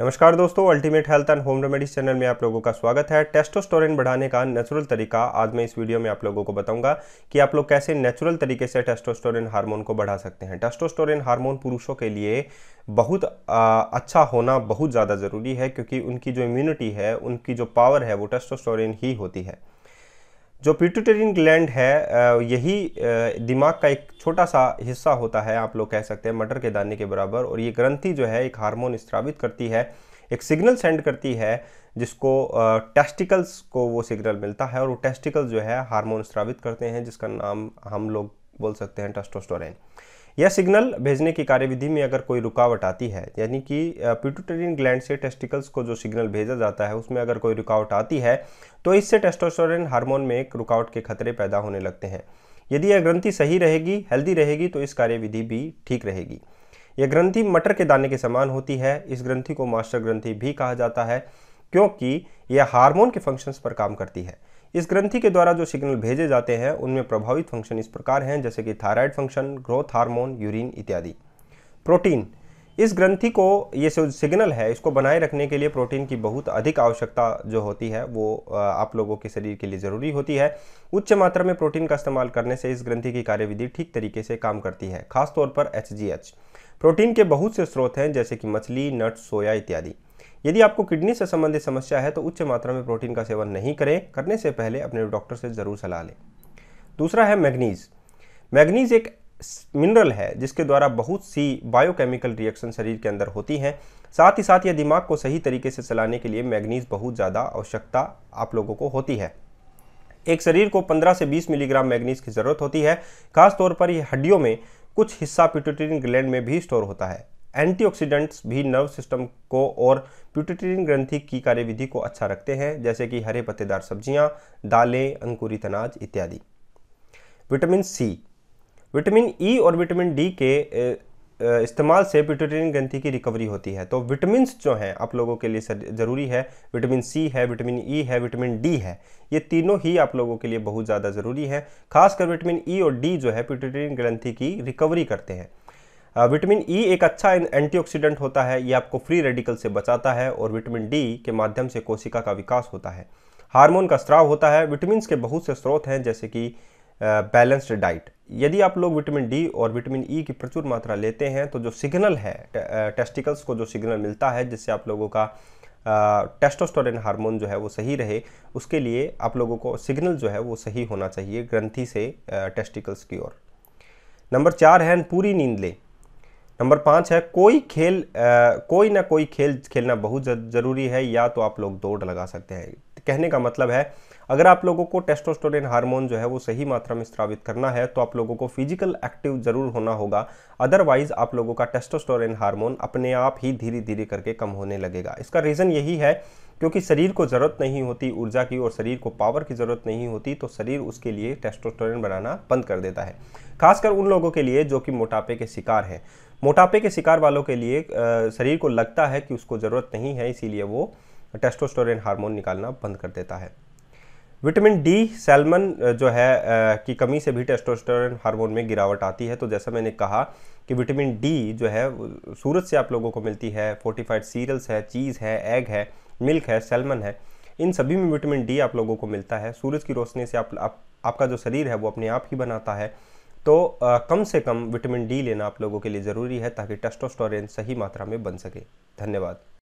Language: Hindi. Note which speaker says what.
Speaker 1: नमस्कार दोस्तों ultimate health and home remedies channel में आप लोगों का स्वागत है टेस्टोस्टोरिन बढ़ाने का नेचुरल तरीका आज मैं इस वीडियो में आप लोगों को बताऊंगा कि आप लोग कैसे नेचुरल तरीके से टेस्टोस्टोरिन हार्मोन को बढ़ा सकते हैं टेस्टोस्टोरिन हार्मोन पुरुषों के लिए बहुत आ, अच्छा होना बहुत ज़्यादा ज़रूरी है क्योंकि उनकी जो इम्यूनिटी है उनकी जो पावर है वो टेस्टोस्टोरिन ही होती है जो पिट्यूटरियन ग्लैंड है यही दिमाग का एक छोटा सा हिस्सा होता है आप लोग कह सकते हैं मटर के दाने के बराबर और ये ग्रंथि जो है एक हार्मोन स्त्रावित करती है एक सिग्नल सेंड करती है जिसको टेस्टिकल्स को वो सिग्नल मिलता है और वो टेस्टिकल्स जो है हार्मोन स्त्रावित करते हैं जिसका नाम हम लोग बोल सकते हैं टेस्टोस्टोरेन यह सिग्नल भेजने की कार्यविधि में अगर कोई रुकावट आती है यानी कि पिटूटेरियन ग्लैंड से टेस्टिकल्स को जो सिग्नल भेजा जाता है उसमें अगर कोई रुकावट आती है तो इससे टेस्टोस्टेरोन हार्मोन में एक रुकावट के खतरे पैदा होने लगते हैं यदि यह ग्रंथि सही रहेगी हेल्दी रहेगी तो इस कार्यविधि भी ठीक रहेगी यह ग्रंथि मटर के दाने के समान होती है इस ग्रंथि को मास्टर ग्रंथि भी कहा जाता है क्योंकि यह हार्मोन के फंक्शंस पर काम करती है इस ग्रंथि के द्वारा जो सिग्नल भेजे जाते हैं उनमें प्रभावित फंक्शन इस प्रकार हैं जैसे कि thyroid function growth hormone urine इत्यादि प्रोटीन इस ग्रंथि को ये जो सिग्नल है इसको बनाए रखने के लिए प्रोटीन की बहुत अधिक आवश्यकता जो होती है वो आप लोगों के शरीर के लिए ज़रूरी होती है उच्च मात्रा में प्रोटीन का इस्तेमाल करने से इस ग्रंथि की कार्यविधि ठीक तरीके से काम करती है खासतौर पर एच प्रोटीन के बहुत से स्रोत हैं जैसे कि मछली नट्स सोया इत्यादि यदि आपको किडनी से संबंधित समस्या है तो उच्च मात्रा में प्रोटीन का सेवन नहीं करें करने से पहले अपने डॉक्टर से ज़रूर सलाह लें दूसरा है मैग्नीज़ मैग्नीज़ एक मिनरल है जिसके द्वारा बहुत सी बायोकेमिकल रिएक्शन शरीर के अंदर होती हैं साथ ही साथ यह दिमाग को सही तरीके से चलाने के लिए मैग्नीज़ बहुत ज़्यादा आवश्यकता आप लोगों को होती है एक शरीर को 15 से 20 मिलीग्राम मैग्नीज की ज़रूरत होती है खासतौर पर यह हड्डियों में कुछ हिस्सा पिटोटिन ग्लैंड में भी स्टोर होता है एंटीऑक्सीडेंट्स भी नर्व सिस्टम को और प्यूटेटरिन ग्रंथि की कार्यविधि को अच्छा रखते हैं जैसे कि हरे पत्तेदार सब्जियां, दालें अंकुरित अनाज इत्यादि विटामिन सी विटामिन ई और विटामिन डी के इस्तेमाल से प्यूटेटरिन ग्रंथि की रिकवरी होती है तो विटामिन जो हैं आप लोगों के लिए ज़रूरी है विटामिन सी है विटामिन ई e है विटामिन डी है ये तीनों ही आप लोगों के लिए बहुत ज़्यादा ज़रूरी है खासकर विटामिन ई e और डी जो है प्यूटेटरिन ग्रंथि की रिकवरी करते हैं विटामिन uh, ई e एक अच्छा एंटीऑक्सीडेंट होता है ये आपको फ्री रेडिकल से बचाता है और विटामिन डी के माध्यम से कोशिका का विकास होता है हार्मोन का स्त्राव होता है विटामिन के बहुत से स्रोत हैं जैसे कि बैलेंस्ड uh, डाइट यदि आप लोग विटामिन डी और विटामिन ई e की प्रचुर मात्रा लेते हैं तो जो सिग्नल है टेस्टिकल्स uh, को जो सिग्नल मिलता है जिससे आप लोगों का टेस्टोस्टोरिन हार्मोन जो है वो सही रहे उसके लिए आप लोगों को सिग्नल जो है वो सही होना चाहिए ग्रंथी से टेस्टिकल्स की ओर नंबर चार है पूरी नींद लें नंबर पाँच है कोई खेल आ, कोई ना कोई खेल खेलना बहुत ज़रूरी है या तो आप लोग दौड़ लगा सकते हैं कहने का मतलब है अगर आप लोगों को टेस्टोस्टोरिन हार्मोन जो है वो सही मात्रा में स्त्रावित करना है तो आप लोगों को फिजिकल एक्टिव ज़रूर होना होगा अदरवाइज़ आप लोगों का टेस्टोस्टोरिन हार्मोन अपने आप ही धीरे धीरे करके कम होने लगेगा इसका रीज़न यही है क्योंकि शरीर को ज़रूरत नहीं होती ऊर्जा की और शरीर को पावर की ज़रूरत नहीं होती तो शरीर उसके लिए टेस्टोस्टोरिन बनाना बंद कर देता है खासकर उन लोगों के लिए जो कि मोटापे के शिकार हैं मोटापे के शिकार वालों के लिए शरीर को लगता है कि उसको ज़रूरत नहीं है इसीलिए वो टेस्टोस्टेरोन हार्मोन निकालना बंद कर देता है विटामिन डी सेलमन जो है आ, की कमी से भी टेस्टोस्टेरोन हार्मोन में गिरावट आती है तो जैसा मैंने कहा कि विटामिन डी जो है सूरज से आप लोगों को मिलती है फोर्टिफाइड सीरियल्स है चीज़ है एग है मिल्क है सैलमन है इन सभी में विटामिन डी आप लोगों को मिलता है सूरज की रोशनी से आप, आप आपका जो शरीर है वो अपने आप ही बनाता है तो आ, कम से कम विटामिन डी लेना आप लोगों के लिए ज़रूरी है ताकि टेस्टोस्टोरेन सही मात्रा में बन सके धन्यवाद